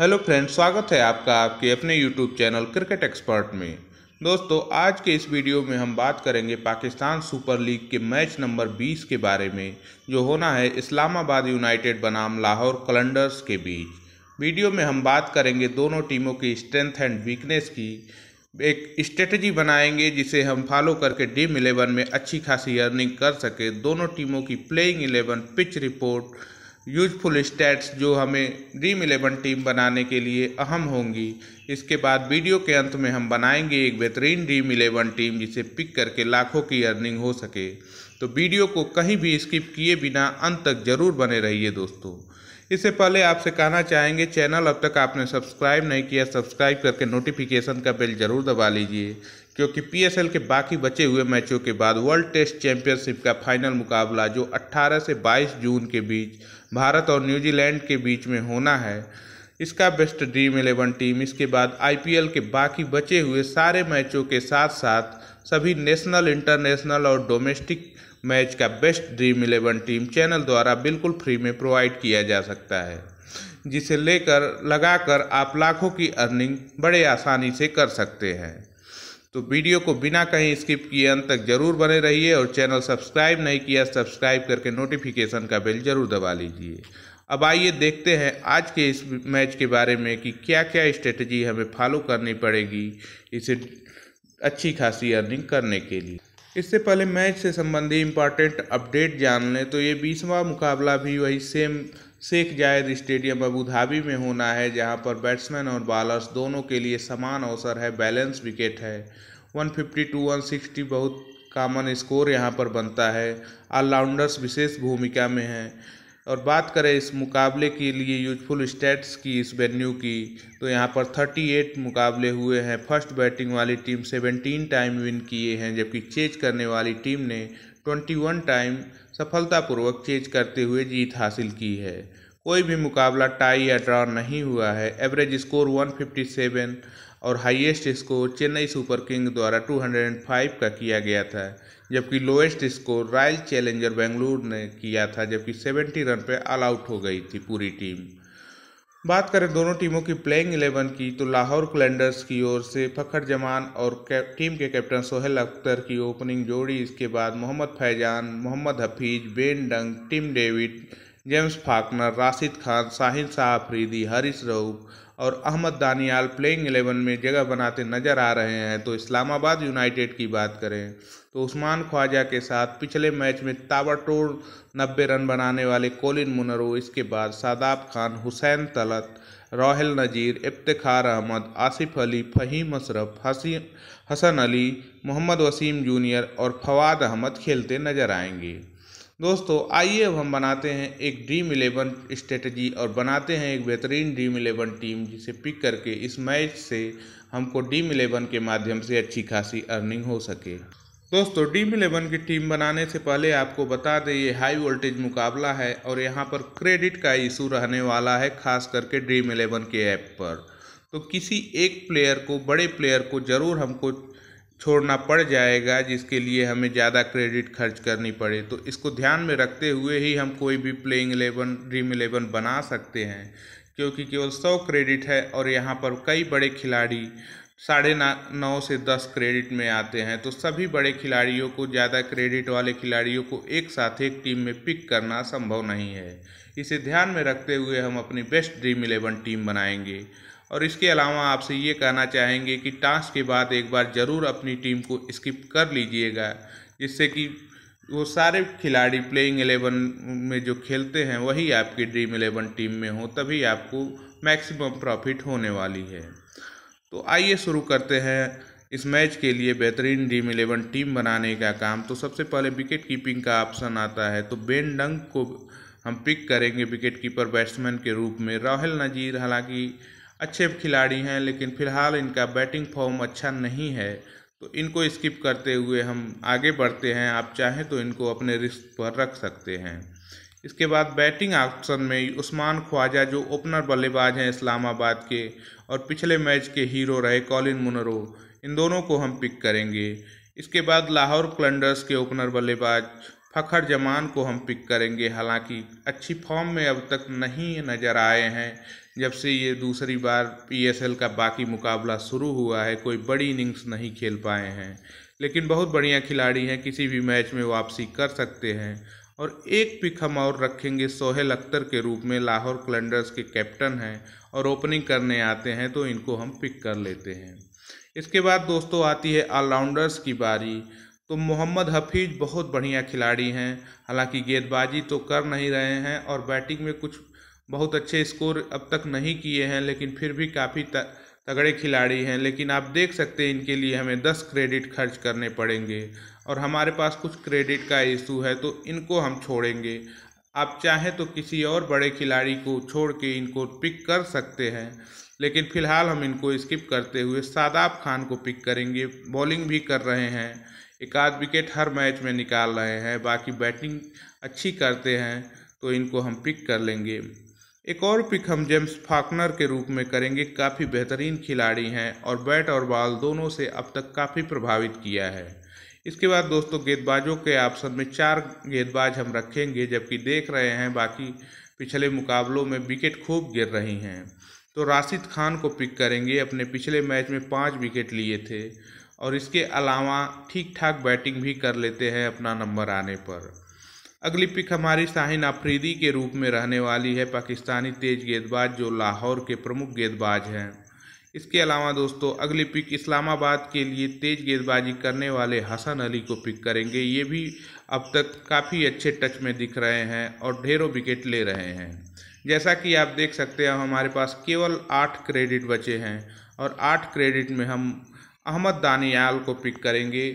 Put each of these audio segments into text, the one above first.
hello friends स्वागत है आपका आपके अपने यूट्यूब चैनल क्रिकेट एक्सपर्ट में दोस्तों आज के इस वीडियो में हम बात करेंगे पाकिस्तान सुपर लीग के मैच नंबर 20 के बारे में जो होना है इस्लामाबाद यूनाइटेड बनाम लाहौर कलंडर्स के बीच वीडियो में हम बात करेंगे दोनों टीमों की स्ट्रेंथ एंड वीकनेस की एक स्ट्रेटजी बनाएंगे जिसे हम फॉलो करके ड्रीम इलेवन में अच्छी खासी अर्निंग कर सके दोनों टीमों की playing eleven pitch report useful stats जो हमें ड्रीम इलेवन टीम बनाने के लिए अहम होंगी इसके बाद वीडियो के अंत में हम बनाएंगे एक बेहतरीन ड्रीम इलेवन टीम जिसे पिक करके लाखों की अर्निंग हो सके तो वीडियो को कहीं भी स्किप किए बिना अंत तक ज़रूर बने रहिए दोस्तों इससे पहले आपसे कहना चाहेंगे चैनल अब तक आपने सब्सक्राइब नहीं किया सब्सक्राइब करके नोटिफिकेशन का बेल जरूर दबा लीजिए क्योंकि पीएसएल के बाकी बचे हुए मैचों के बाद वर्ल्ड टेस्ट चैंपियनशिप का फाइनल मुकाबला जो 18 से 22 जून के बीच भारत और न्यूजीलैंड के बीच में होना है इसका बेस्ट ड्रीम इलेवन टीम इसके बाद आईपीएल के बाकी बचे हुए सारे मैचों के साथ साथ सभी नेशनल इंटरनेशनल और डोमेस्टिक मैच का best dream eleven team channel द्वारा बिल्कुल फ्री में प्रोवाइड किया जा सकता है जिसे लेकर लगाकर आप लाखों की अर्निंग बड़े आसानी से कर सकते हैं तो वीडियो को बिना कहीं स्किप किए अंत तक जरूर बने रहिए और चैनल सब्सक्राइब नहीं किया सब्सक्राइब करके नोटिफिकेशन का बेल जरूर दबा लीजिए अब आइए देखते हैं आज के इस मैच के बारे में कि क्या क्या स्ट्रेटजी हमें फॉलो करनी पड़ेगी इसे अच्छी खासी अर्निंग करने के लिए इससे पहले मैच से संबंधी इम्पॉर्टेंट अपडेट जान लें तो ये बीसवा मुकाबला भी वही सेम शेख जायद स्टेडियम अबू धाबी में होना है जहां पर बैट्समैन और बॉलर्स दोनों के लिए समान अवसर है बैलेंस विकेट है 150 टू 160 बहुत कॉमन स्कोर यहां पर बनता है ऑलराउंडर्स विशेष भूमिका में हैं और बात करें इस मुकाबले के लिए यूजफुल स्टैट्स की इस वेन्यू की तो यहाँ पर 38 मुकाबले हुए हैं फर्स्ट बैटिंग वाली टीम 17 टाइम विन किए हैं जबकि चेज करने वाली टीम ने 21 टाइम सफलतापूर्वक चेज करते हुए जीत हासिल की है कोई भी मुकाबला टाई या ड्रॉ नहीं हुआ है एवरेज स्कोर 157 और highest score Chennai super king द्वारा 205 का किया गया था जबकि lowest score royal challenger Bengaluru ने किया था जबकि 70 रन पर ऑल आउट हो गई थी पूरी टीम बात करें दोनों टीमों की प्लेइंग इलेवन की तो लाहौर कैलेंडर्स की ओर से फखर जमान और टीम के कैप्टन सोहेल अख्तर की ओपनिंग जोड़ी इसके बाद Mohammad Faizan Mohammad Hafeez Ben Dunk Tim David James Faulkner Rashid Khan Sahil Shah Afridi Haris Rauf और अहमद दानियाल प्लेइंग एलेवन में जगह बनाते नजर आ रहे हैं तो इस्लामाबाद यूनाइटेड की बात करें तो उस्मान ख्वाजा के साथ पिछले मैच में ताबड़तोड़ नब्बे रन बनाने वाले कोलिन मुनरो इसके बाद सादाब खान हुसैन तलत राहल नज़ीर इफ्तार अहमद आसिफ अली फ़हीम अशरफ हसी हसन अली मोहम्मद वसीम जूनियर और फवाद अहमद खेलते नजर आएंगे दोस्तों आइए अब हम बनाते हैं एक ड्रीम इलेवन स्ट्रेटजी और बनाते हैं एक बेहतरीन ड्रीम इलेवन टीम जिसे पिक करके इस मैच से हमको ड्रीम इलेवन के माध्यम से अच्छी खासी अर्निंग हो सके दोस्तों ड्रीम इलेवन की टीम बनाने से पहले आपको बता दें ये हाई वोल्टेज मुकाबला है और यहाँ पर क्रेडिट का इशू रहने वाला है खास करके ड्रीम इलेवन के ऐप पर तो किसी एक प्लेयर को बड़े प्लेयर को ज़रूर हमको छोड़ना पड़ जाएगा जिसके लिए हमें ज़्यादा क्रेडिट खर्च करनी पड़े तो इसको ध्यान में रखते हुए ही हम कोई भी प्लेइंग एलेवन ड्रीम इलेवन बना सकते हैं क्योंकि केवल सौ क्रेडिट है और यहाँ पर कई बड़े खिलाड़ी साढ़े ना नौ से दस क्रेडिट में आते हैं तो सभी बड़े खिलाड़ियों को ज़्यादा क्रेडिट वाले खिलाड़ियों को एक साथ एक टीम में पिक करना संभव नहीं है इसे ध्यान में रखते हुए हम अपनी बेस्ट ड्रीम इलेवन टीम बनाएंगे और इसके अलावा आपसे ये कहना चाहेंगे कि टास्क के बाद एक बार ज़रूर अपनी टीम को स्किप कर लीजिएगा जिससे कि वो सारे खिलाड़ी प्लेइंग एलेवन में जो खेलते हैं वही आपकी ड्रीम एलेवन टीम में हो तभी आपको मैक्सिमम प्रॉफिट होने वाली है तो आइए शुरू करते हैं इस मैच के लिए बेहतरीन ड्रीम एलेवन टीम बनाने का काम तो सबसे पहले विकेट कीपिंग का ऑप्शन आता है तो बेन डंग को हम पिक करेंगे विकेट कीपर बैट्समैन के रूप में राहल नजीर हालांकि अच्छे खिलाड़ी हैं लेकिन फ़िलहाल इनका बैटिंग फॉर्म अच्छा नहीं है तो इनको स्किप करते हुए हम आगे बढ़ते हैं आप चाहें तो इनको अपने रिस्क पर रख सकते हैं इसके बाद बैटिंग ऑप्शन में उस्मान ख्वाजा जो ओपनर बल्लेबाज हैं इस्लामाबाद के और पिछले मैच के हीरो रहे कॉलिन मुनरो इन दोनों को हम पिक करेंगे इसके बाद लाहौर क्लंडर्स के ओपनर बल्लेबाज फ़खर जमान को हम पिक करेंगे हालांकि अच्छी फॉर्म में अब तक नहीं नज़र आए हैं जब से ये दूसरी बार पीएसएल का बाकी मुकाबला शुरू हुआ है कोई बड़ी इनिंग्स नहीं खेल पाए हैं लेकिन बहुत बढ़िया खिलाड़ी हैं किसी भी मैच में वापसी कर सकते हैं और एक पिक हम और रखेंगे सोहेल अख्तर के रूप में लाहौर कलंडर्स के कैप्टन हैं और ओपनिंग करने आते हैं तो इनको हम पिक कर लेते हैं इसके बाद दोस्तों आती है ऑलराउंडर्स की बारी तो मोहम्मद हफीज बहुत बढ़िया खिलाड़ी हैं हालांकि गेंदबाजी तो कर नहीं रहे हैं और बैटिंग में कुछ बहुत अच्छे स्कोर अब तक नहीं किए हैं लेकिन फिर भी काफ़ी तगड़े खिलाड़ी हैं लेकिन आप देख सकते हैं इनके लिए हमें दस क्रेडिट खर्च करने पड़ेंगे और हमारे पास कुछ क्रेडिट का इशू है तो इनको हम छोड़ेंगे आप चाहें तो किसी और बड़े खिलाड़ी को छोड़ के इनको पिक कर सकते हैं लेकिन फ़िलहाल हम इनको स्किप करते हुए सादाब खान को पिक करेंगे बॉलिंग भी कर रहे हैं एक आध विकेट हर मैच में निकाल रहे हैं बाकी बैटिंग अच्छी करते हैं तो इनको हम पिक कर लेंगे एक और पिक हम जेम्स फाकनर के रूप में करेंगे काफ़ी बेहतरीन खिलाड़ी हैं और बैट और बॉल दोनों से अब तक काफ़ी प्रभावित किया है इसके बाद दोस्तों गेंदबाजों के ऑप्शन में चार गेंदबाज हम रखेंगे जबकि देख रहे हैं बाकी पिछले मुकाबलों में विकेट खूब गिर रही हैं तो राशिद खान को पिक करेंगे अपने पिछले मैच में पाँच विकेट लिए थे और इसके अलावा ठीक ठाक बैटिंग भी कर लेते हैं अपना नंबर आने पर अगली पिक हमारी शाहिन आफरीदी के रूप में रहने वाली है पाकिस्तानी तेज गेंदबाज जो लाहौर के प्रमुख गेंदबाज हैं इसके अलावा दोस्तों अगली पिक इस्लामाबाद के लिए तेज गेंदबाजी करने वाले हसन अली को पिक करेंगे ये भी अब तक काफ़ी अच्छे टच में दिख रहे हैं और ढेरों विकेट ले रहे हैं जैसा कि आप देख सकते हैं हमारे पास केवल आठ क्रेडिट बचे हैं और आठ क्रेडिट में हम अहमद दानियाल को पिक करेंगे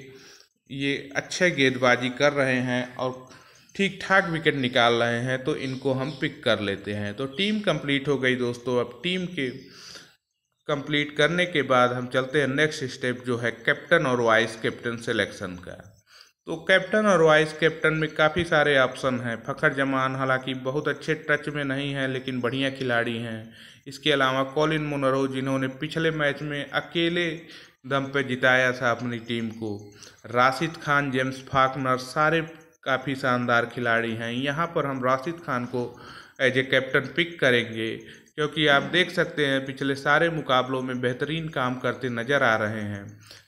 ये अच्छे गेंदबाजी कर रहे हैं और ठीक ठाक विकेट निकाल रहे हैं तो इनको हम पिक कर लेते हैं तो टीम कंप्लीट हो गई दोस्तों अब टीम के कंप्लीट करने के बाद हम चलते हैं नेक्स्ट स्टेप जो है कैप्टन और वाइस कैप्टन सिलेक्शन का तो कैप्टन और वाइस कैप्टन में काफ़ी सारे ऑप्शन हैं फ़खर जमान हालांकि बहुत अच्छे टच में नहीं हैं लेकिन बढ़िया खिलाड़ी हैं इसके अलावा कॉलिन मुनरो जिन्होंने पिछले मैच में अकेले दम पे जिताया था अपनी टीम को राशिद खान जेम्स फाकनर सारे काफ़ी शानदार खिलाड़ी हैं यहाँ पर हम राशिद खान को एज ए कैप्टन पिक करेंगे क्योंकि आप देख सकते हैं पिछले सारे मुकाबलों में बेहतरीन काम करते नज़र आ रहे हैं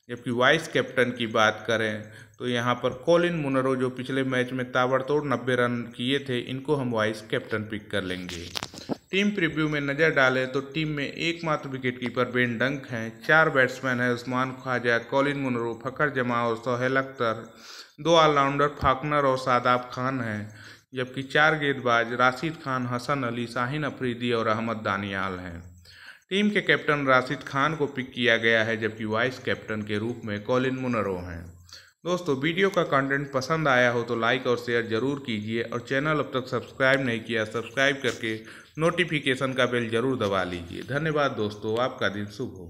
जबकि वाइस कैप्टन की बात करें तो यहाँ पर कॉलिन मुनरो जो पिछले मैच में ताबड़तोड़ नब्बे रन किए थे इनको हम वाइस कैप्टन पिक कर लेंगे टीम प्रीव्यू में नज़र डालें तो टीम में एकमात्र विकेट कीपर बेन डंक हैं चार बैट्समैन हैं उस्मान ख्वाजा कॉलिन मुनरो फ़खर जमा और सोहेल अख्तर दो ऑलराउंडर फाकनर और सादाब खान हैं जबकि चार गेंदबाज राशिद खान हसन अली शाहिन अफरीदी और अहमद दानियाल हैं टीम के कैप्टन राशिद खान को पिक किया गया है जबकि वाइस कैप्टन के रूप में कॉलिन मुनरो हैं दोस्तों वीडियो का कंटेंट पसंद आया हो तो लाइक और शेयर ज़रूर कीजिए और चैनल अब तक सब्सक्राइब नहीं किया सब्सक्राइब करके नोटिफिकेशन का बेल जरूर दबा लीजिए धन्यवाद दोस्तों आपका दिन शुभ हो